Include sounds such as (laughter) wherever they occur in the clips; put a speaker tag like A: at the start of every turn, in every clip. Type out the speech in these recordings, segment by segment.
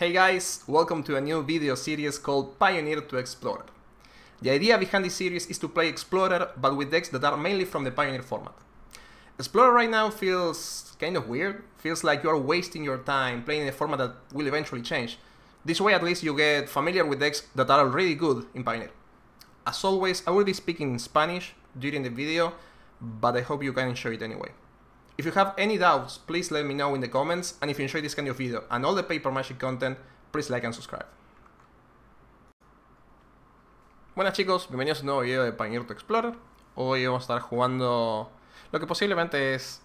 A: Hey guys, welcome to a new video series called Pioneer to Explorer. The idea behind this series is to play Explorer, but with decks that are mainly from the Pioneer format. Explorer right now feels kind of weird, feels like you are wasting your time playing a format that will eventually change. This way at least you get familiar with decks that are already good in Pioneer. As always, I will be speaking in Spanish during the video, but I hope you can enjoy it anyway. If you have any doubts, please let me know in the comments, and if you enjoy this video and all the paper magic content, please like and subscribe. Buenas chicos, bienvenidos a un nuevo video de Panirto Explorer. Hoy vamos a estar jugando lo que posiblemente es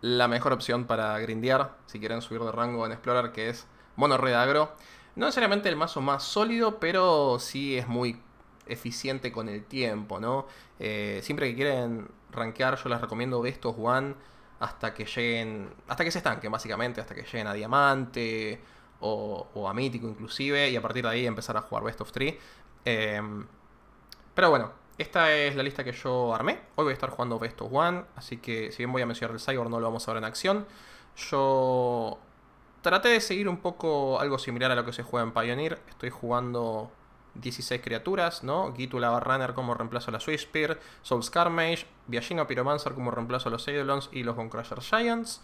A: la mejor opción para grindear, si quieren subir de rango en Explorer, que es Mono Red Agro. No necesariamente el mazo más sólido, pero sí es muy eficiente con el tiempo, ¿no? Eh, siempre que quieren rankear, yo les recomiendo estos One hasta que lleguen, hasta que se estanquen básicamente, hasta que lleguen a diamante o, a mítico inclusive, y a partir de ahí empezar a jugar Best of Three. Em, pero bueno, esta es la lista que yo armé. Hoy voy a estar jugando Best of One, así que si bien voy a mencionar el Cyborg, no lo vamos a ver en acción. Yo traté de seguir un poco algo similar a lo que se juega en Pioneer. Estoy jugando 16 criaturas, ¿no? Gitu Runner como reemplazo a la Swiss Spear, Soul Scarmage, Viajino Pyromancer como reemplazo a los Eidolons y los Bonecrusher Giants.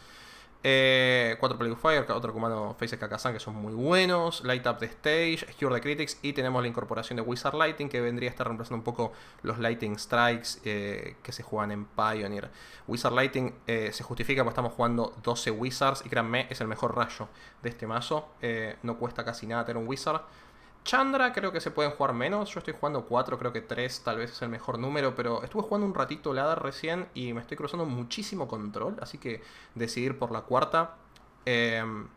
A: 4 eh, Play of Fire, otro comando Faces Kakazan que son muy buenos. Light Up the Stage, Cure the Critics. Y tenemos la incorporación de Wizard Lighting que vendría a estar reemplazando un poco los Lighting Strikes eh, que se juegan en Pioneer. Wizard Lighting eh, se justifica porque estamos jugando 12 Wizards y créanme, es el mejor rayo de este mazo. no cuesta casi nada tener un Wizard. Chandra creo que se pueden jugar menos, yo estoy jugando 4, creo que 3 tal vez es el mejor número, pero estuve jugando un ratito Lada recién y me estoy cruzando muchísimo control, así que decidir por la cuarta. Em,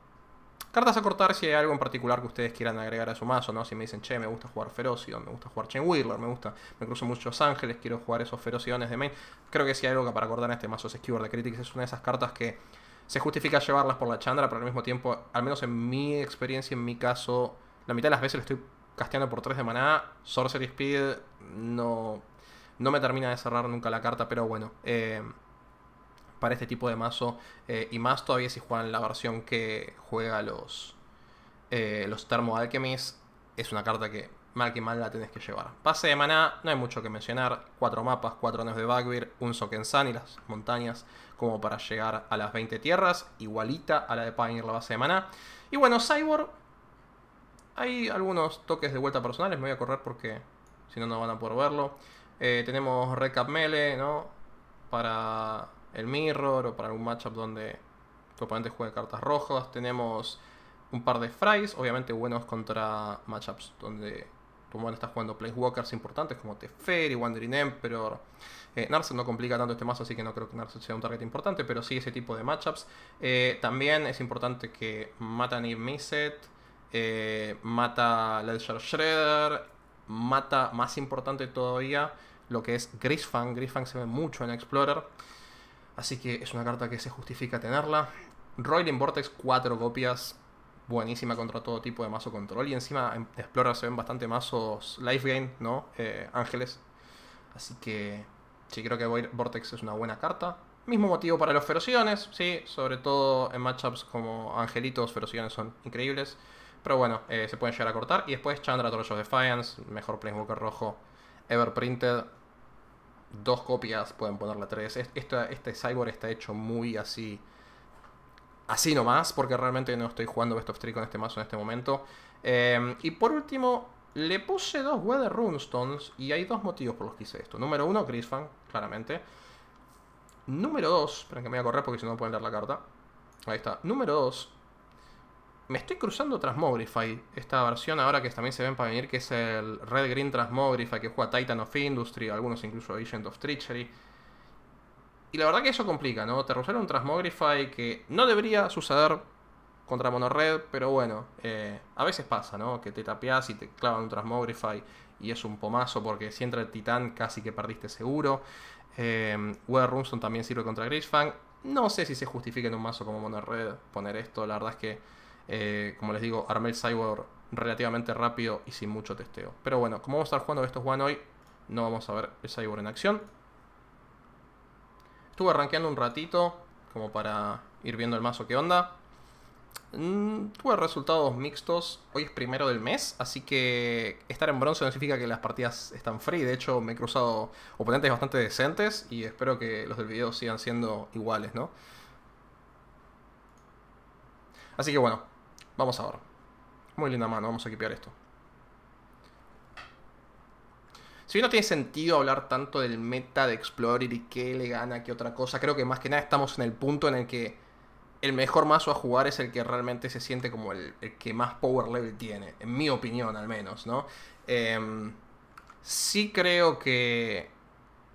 A: cartas a cortar si hay algo en particular que ustedes quieran agregar a su mazo, ¿no? Si me dicen, che, me gusta jugar Ferocio, me gusta jugar Chain Wheeler, me gusta, me cruzo muchos ángeles, quiero jugar esos Ferociones de main. Creo que si hay algo para cortar en este mazo es Skewer de Critics, es una de esas cartas que se justifica llevarlas por la Chandra, pero al mismo tiempo, al menos en mi experiencia, en mi caso la mitad de las veces lo estoy casteando por 3 de maná. Sorcery Speed no, no me termina de cerrar nunca la carta, pero bueno. Eh, para este tipo de mazo. Eh, y más todavía si juegan la versión que juega los, eh, los Thermo Alchemies. Es una carta que mal que mal la tenés que llevar. Pase de maná, no hay mucho que mencionar. Cuatro mapas, 4 años de Bagbir. un Sokensan y las montañas como para llegar a las 20 tierras. Igualita a la de Pioneer la base de maná. Y bueno, Cyborg hay algunos toques de vuelta personales, me voy a correr porque si no, no van a poder verlo. Eh, tenemos Recap Melee, ¿no? Para el Mirror o para algún matchup donde tu oponente juegue cartas rojas. Tenemos un par de Fries, obviamente buenos contra matchups donde tu oponente está jugando Walkers importantes como Teferi, Wandering Emperor. Eh, Narset no complica tanto este mazo, así que no creo que Narset sea un target importante, pero sí ese tipo de matchups. Eh, también es importante que Matan y Miset eh, mata Ledger Shredder, mata, más importante todavía, lo que es Grisfang. Grisfang se ve mucho en Explorer, así que es una carta que se justifica tenerla. Roiling Vortex, cuatro copias, buenísima contra todo tipo de mazo control. Y encima en Explorer se ven bastante mazos Life Gain, ¿no? Eh, ángeles. Así que sí creo que Vortex es una buena carta. Mismo motivo para los Ferociones, sí, sobre todo en matchups como Angelitos, Ferociones son increíbles. Pero bueno, eh, se pueden llegar a cortar. Y después Chandra Trolls of Defiance, mejor Planeswalker rojo ever printed. Dos copias, pueden ponerle tres. Este, este cyborg está hecho muy así. Así nomás, porque realmente no estoy jugando Best of Three con este mazo en este momento. Em, y por último, le puse dos Weather Runestones y hay dos motivos por los que hice esto. Número uno, Chris claramente. Número dos, esperen que me voy a correr porque si no pueden leer la carta. Ahí está. Número dos, me estoy cruzando Transmogrify, esta versión ahora que también se ven para venir, que es el Red Green Transmogrify, que juega Titan of Industry, algunos incluso Agent of Treachery. Y la verdad que eso complica, ¿no? Te rusaron un Transmogrify que no debería suceder contra Red pero bueno, eh, a veces pasa, ¿no? Que te tapeas y te clavan un Transmogrify y es un pomazo porque si entra el Titán casi que perdiste seguro. Eh, también sirve contra Grishfang. No sé si se justifica en un mazo como Red poner esto, la verdad es que eh, como les digo, armé el cyborg relativamente rápido y sin mucho testeo. Pero bueno, como vamos a estar jugando estos One hoy, no vamos a ver el cyborg en acción. Estuve rankeando un ratito, como para ir viendo el mazo que onda. Mm, tuve resultados mixtos. Hoy es primero del mes, así que estar en bronce no significa que las partidas están free. De hecho, me he cruzado oponentes bastante decentes y espero que los del video sigan siendo iguales, ¿no? Así que bueno, Vamos a ver. Muy linda mano, vamos a equipar esto. Si no tiene sentido hablar tanto del meta de Explorer y qué le gana qué otra cosa, creo que más que nada estamos en el punto en el que el mejor mazo a jugar es el que realmente se siente como el, que más power level tiene, en mi opinión al menos, ¿no? Em, sí creo que,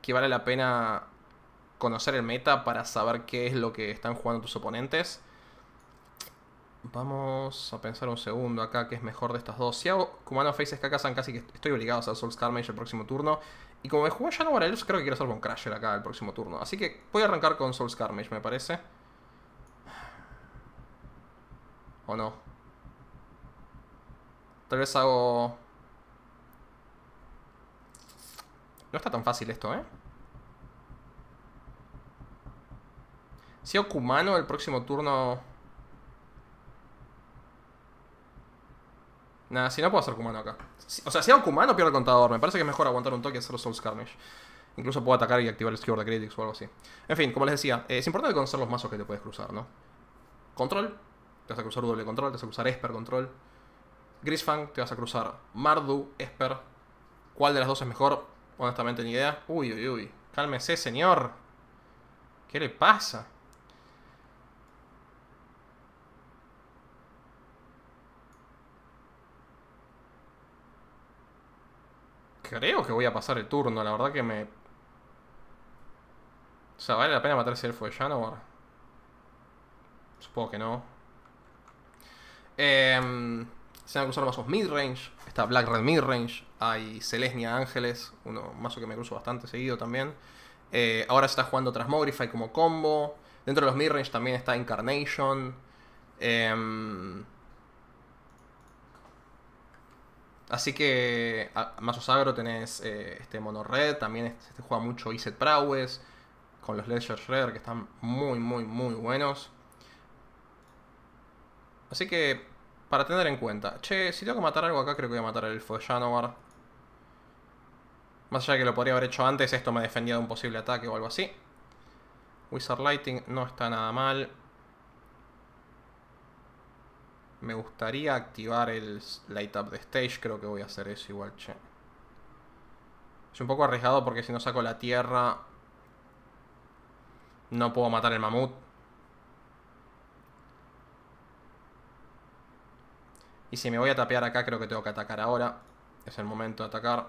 A: que vale la pena conocer el meta para saber qué es lo que están jugando tus oponentes. Vamos a pensar un segundo acá que es mejor de estas dos. Si hago Kumano Faces Kakasan, casi que estoy obligado a hacer Soul el próximo turno. Y como me jugó ya no creo que quiero hacer un Crasher acá el próximo turno. Así que voy a arrancar con Soul Carmage, me parece. ¿O no? Tal vez hago... No está tan fácil esto, ¿eh? Si hago Kumano el próximo turno... Nada, si no puedo hacer Kumano acá. O sea, si hago Kumano pierdo el contador. Me parece que es mejor aguantar un toque y hacer Souls Carnage. Incluso puedo atacar y activar el Skewer de Critics o algo así. En fin, como les decía, eh, es importante conocer los mazos que te puedes cruzar, ¿no? Control, te vas a cruzar doble control, te vas a cruzar Esper control. Grisfang, te vas a cruzar Mardu, Esper. ¿Cuál de las dos es mejor? Honestamente, ni idea. Uy, uy, uy. Cálmese, señor. ¿Qué le pasa? creo que voy a pasar el turno. La verdad que me... O sea, ¿vale la pena matar el elfo de Janowar? Supongo que no. Em, se van a cruzar mazos midrange. Está Black Red midrange. Hay Celesnia Ángeles. Uno mazo que me cruzo bastante seguido también. Eh, ahora se está jugando Transmogrify como combo. Dentro de los midrange también está Incarnation. Em, Así que más Mazos Agro tenés eh, este Mono Red, también este, juega mucho Iset Prowess, con los Ledger Shredder que están muy, muy, muy buenos. Así que, para tener en cuenta. Che, si tengo que matar algo acá, creo que voy a matar el Elfo de Más allá que lo podría haber hecho antes, esto me defendía de un posible ataque o algo así. Wizard Lighting no está nada mal. Me gustaría activar el Light Up de Stage. Creo que voy a hacer eso igual, che. Es un poco arriesgado porque si no saco la tierra... No puedo matar el mamut. Y si me voy a tapear acá, creo que tengo que atacar ahora. Es el momento de atacar.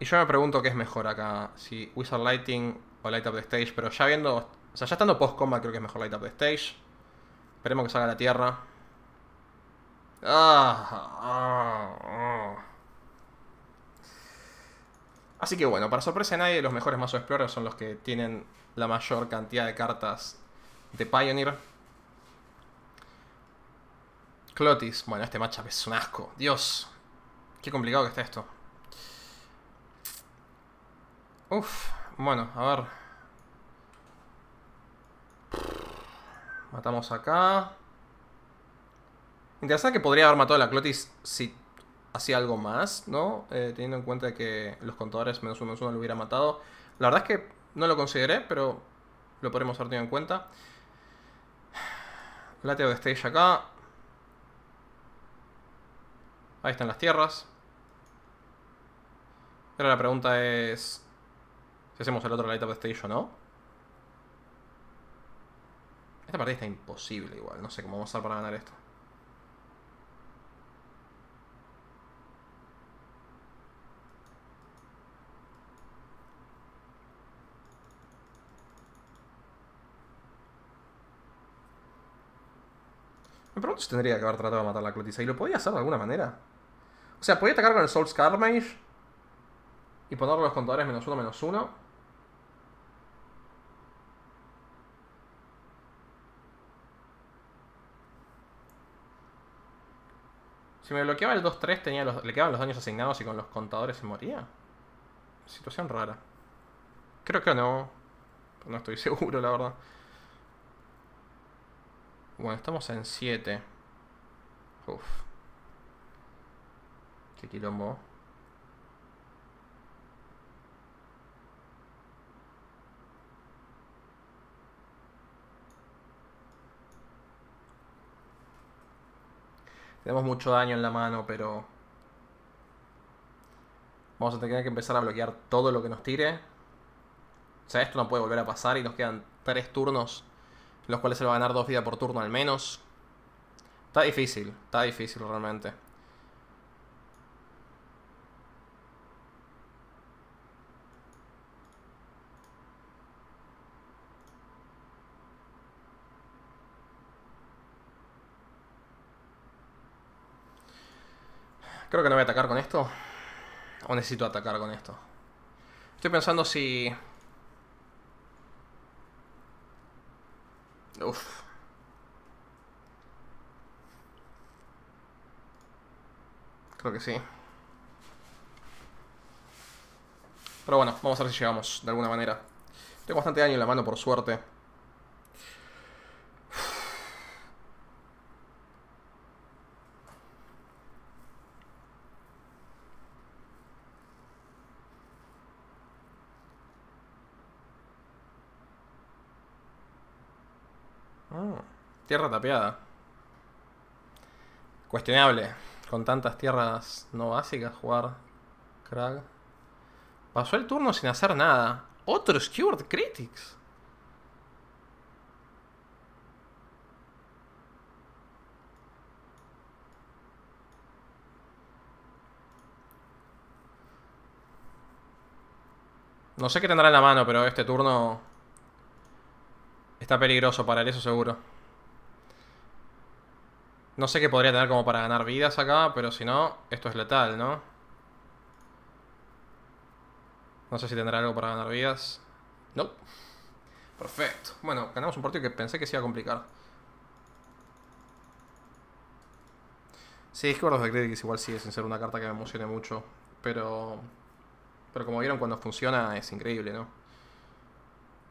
A: Y yo me pregunto qué es mejor acá, si Wizard Lighting o Light Up the Stage, pero ya viendo, o sea, ya estando post-combat creo que es mejor Light Up the Stage. Esperemos que salga la tierra. Ah, ah, ah. Así que bueno, para sorpresa de nadie, los mejores Mazo Explorers son los que tienen la mayor cantidad de cartas de Pioneer. Clotis, bueno, este matchup es un asco. Dios, qué complicado que está esto. Uf, bueno, a ver. Matamos acá. Interesante que podría haber matado a la Clotis si hacía algo más, ¿no? Eh, teniendo en cuenta que los contadores menos uno menos uno lo hubiera matado. La verdad es que no lo consideré, pero lo podremos haber tenido en cuenta. Lateo de Stage acá. Ahí están las tierras. Pero la pregunta es... Si hacemos el otro Light Up Station, ¿no? Esta partida está imposible igual. No sé cómo vamos a hacer para ganar esto. Me pregunto si tendría que haber tratado de matar la Clotiza. ¿Y lo podía hacer de alguna manera? O sea, podía atacar con el Soul Scarmage. Y poner los contadores menos uno, menos uno. Si me bloqueaba el 2-3, tenía le quedaban los daños asignados y con los contadores se moría. Situación rara. Creo que no. No estoy (laughs) seguro, la verdad. Bueno, estamos en 7. Uf. Qué quilombo. Tenemos mucho daño en la mano, pero... Vamos a tener que empezar a bloquear todo lo que nos tire. O sea, esto no puede volver a pasar y nos quedan tres turnos, los cuales se va a ganar dos vidas por turno al menos. Está difícil, está difícil realmente. Creo que no voy a atacar con esto. O necesito atacar con esto. Estoy pensando si... Uf. Creo que sí. Pero bueno, vamos a ver si llegamos de alguna manera. Tengo bastante daño en la mano, por suerte. Tierra tapeada. Cuestionable. Con tantas tierras no básicas jugar Crag. Pasó el turno sin hacer nada. Otro Skewered Critics. No sé qué tendrá en la mano, pero este turno está peligroso para él, eso seguro. No sé qué podría tener como para ganar vidas acá, pero si no, esto es letal, ¿no? No sé si tendrá algo para ganar vidas. No. Nope. Perfecto. Bueno, ganamos un partido que pensé que se iba a complicar. Sí, es que los de igual igual sigue sin ser una carta que me emocione mucho. Pero... Pero como vieron, cuando funciona es increíble, ¿no?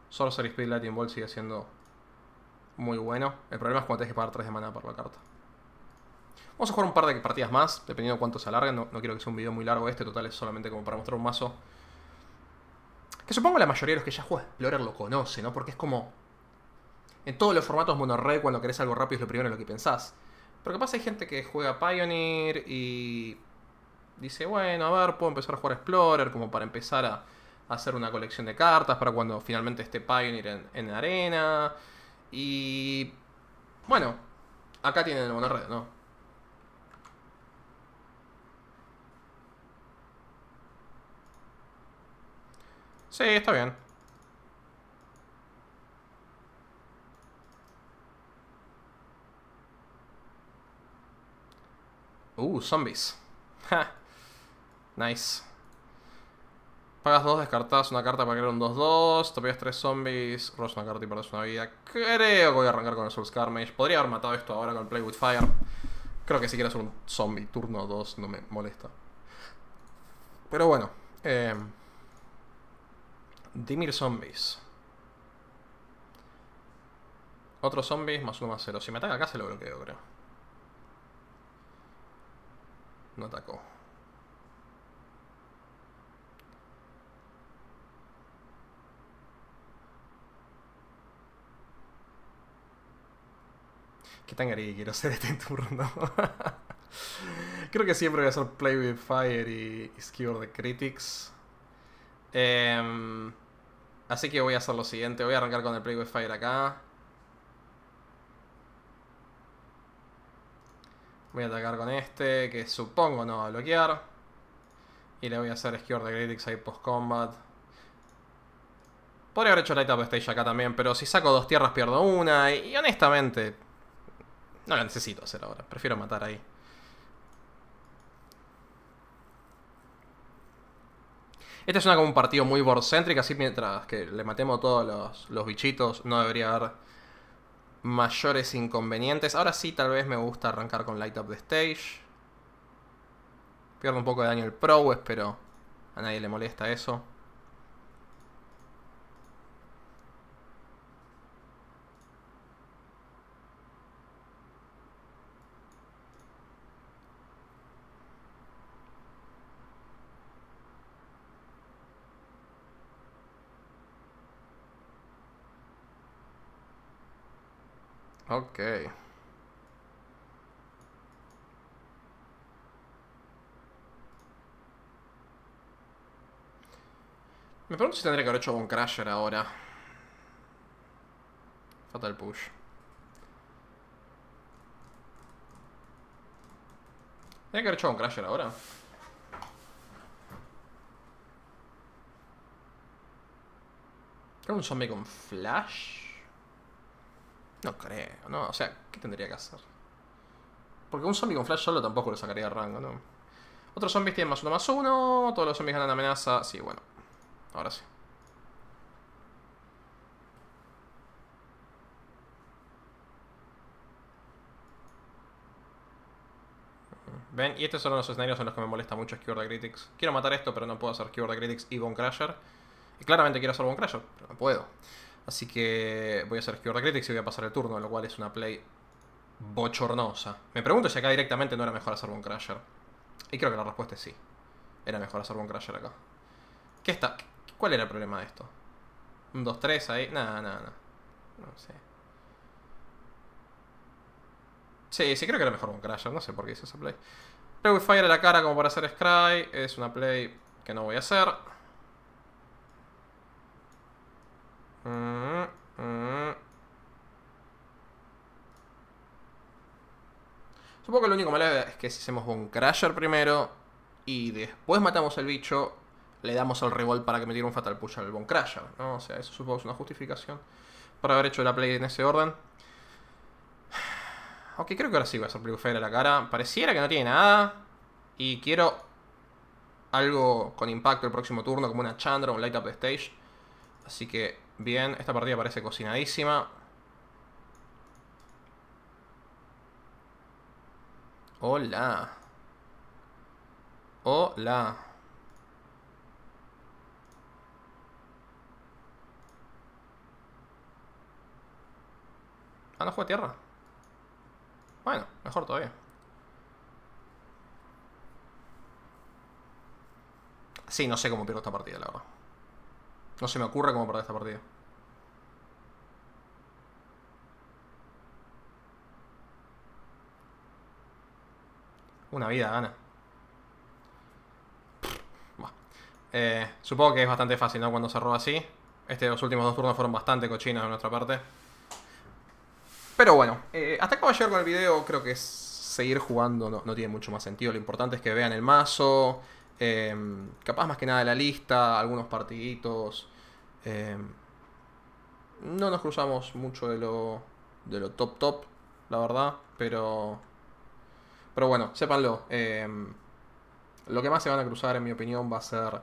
A: Sorcery Speed Lightning Ball sigue siendo muy bueno. El problema es cuando tienes que pagar 3 de mana por la carta. Vamos a jugar un par de partidas más, dependiendo de cuánto se alarguen. No, quiero que sea un video muy largo este, total es solamente como para mostrar un mazo. Que supongo la mayoría de los que ya juega Explorer lo conoce, ¿no? Porque es como... En todos los formatos monorred, cuando querés algo rápido es lo primero en lo que pensás. Pero capaz hay gente que juega Pioneer y... Dice, bueno, a ver, puedo empezar a jugar Explorer como para empezar a hacer una colección de cartas para cuando finalmente esté Pioneer en, arena. Y... Bueno, acá tienen monorred, ¿no? Sí, está bien. Uh, zombies. (laughs) Nice. Pagas dos, descartas una carta para crear un 2-2. Topías tres zombies, robas una carta y perdes una vida. Creo que voy a arrancar con el Soul Skarmage. Podría haber matado esto ahora con Play with Fire. Creo que si quieres un zombie turno 2 no me molesta. Pero bueno. Eh... Dimir zombies. Otro zombies más uno más cero. Si me ataca acá se lo bloqueo, creo. No atacó. ¿Qué tan que quiero hacer este turno? (laughs) Creo que siempre voy a hacer Play with Fire y, y Skewer the Critics. Eh, Así que voy a hacer lo siguiente. Voy a arrancar con el Play with Fire acá. Voy a atacar con este, que supongo no va a bloquear. Y le voy a hacer Skewer de Great Exile Post Combat. Podría haber hecho Light Up Stage acá también, pero si saco dos tierras pierdo una. y honestamente, no la necesito hacer ahora. Prefiero matar ahí. Este suena como un partido muy centric, así mientras que le matemos todos los, los bichitos, no debería haber mayores inconvenientes. Ahora sí, tal vez me gusta arrancar con Light Up the Stage. Pierdo un poco de daño el Prowess, pero a nadie le molesta eso. Ok. Me pregunto si tendría que haber hecho un crasher ahora. Fatal push. Tendría que haber hecho un crasher ahora. Era un zombie con flash. No creo, ¿no? O sea, ¿qué tendría que hacer? Porque un zombie con flash solo tampoco lo sacaría de rango, ¿no? Otros zombies tienen más uno más uno. Todos los zombies ganan amenaza. Sí, bueno. Ahora sí. ¿Ven? Y estos son los escenarios en los que me molesta mucho Skewer Critics. Quiero matar esto, pero no puedo hacer Skewer Critics y Bone Crusher. Y claramente quiero hacer Bone Crusher, pero no puedo. Así que voy a hacer Esquivar Critics y voy a pasar el turno, lo cual es una play bochornosa. Me pregunto si acá directamente no era mejor hacer un Crasher. Y creo que la respuesta es sí. Era mejor hacer un Crusher acá. ¿Qué está? ¿Cuál era el problema de esto? Un 2-3 ahí. Nada, nada, nada. No sé. Sí, sí, creo que era mejor un Crusher. No sé por qué hice esa play. Pero Fire a la cara como para hacer Scry. Es una play que no voy a hacer. Mm, mm. Supongo que lo único malo es que si hacemos un Crasher primero y después matamos al bicho, le damos al Revolt para que me un Fatal Push al Bone Crasher, O sea, eso supongo es una justificación para haber hecho la play en ese orden. (sighs) Ok, creo que ahora sí voy a hacer a la cara. Pareciera que no tiene nada. Y quiero algo con impacto el próximo turno, como una Chandra o un Light Up Stage. Así que Bien, esta partida parece cocinadísima. Hola. Hola. Ah, no fue tierra. Bueno, mejor todavía. Sí, no sé cómo pierdo esta partida, la verdad. No se me ocurre cómo perder esta partida. Una vida gana. Eh, supongo que es bastante fácil, ¿no? Cuando se roba así. Este, los últimos dos turnos fueron bastante cochinos de nuestra parte. Pero bueno, eh, hasta acá va llegar con el video. Creo que seguir jugando no tiene mucho más sentido. Lo importante es que vean el mazo Em, capaz más que nada de la lista, algunos partiditos. Em, no nos cruzamos mucho de lo, de lo top top, la verdad, pero... Pero bueno, sépanlo. Em, lo que más se van a cruzar, en mi opinión, va a ser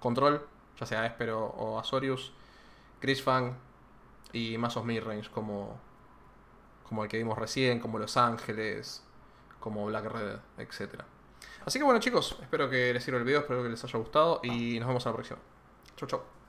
A: Control, ya sea Espero o Azorius, Chris Fang y más Midrange, como, como el que vimos recién, como Los Ángeles, como Black Red, etcétera. Así que bueno chicos, espero que les sirva el video, espero que les haya gustado y nos vemos en la próxima. Chau chau.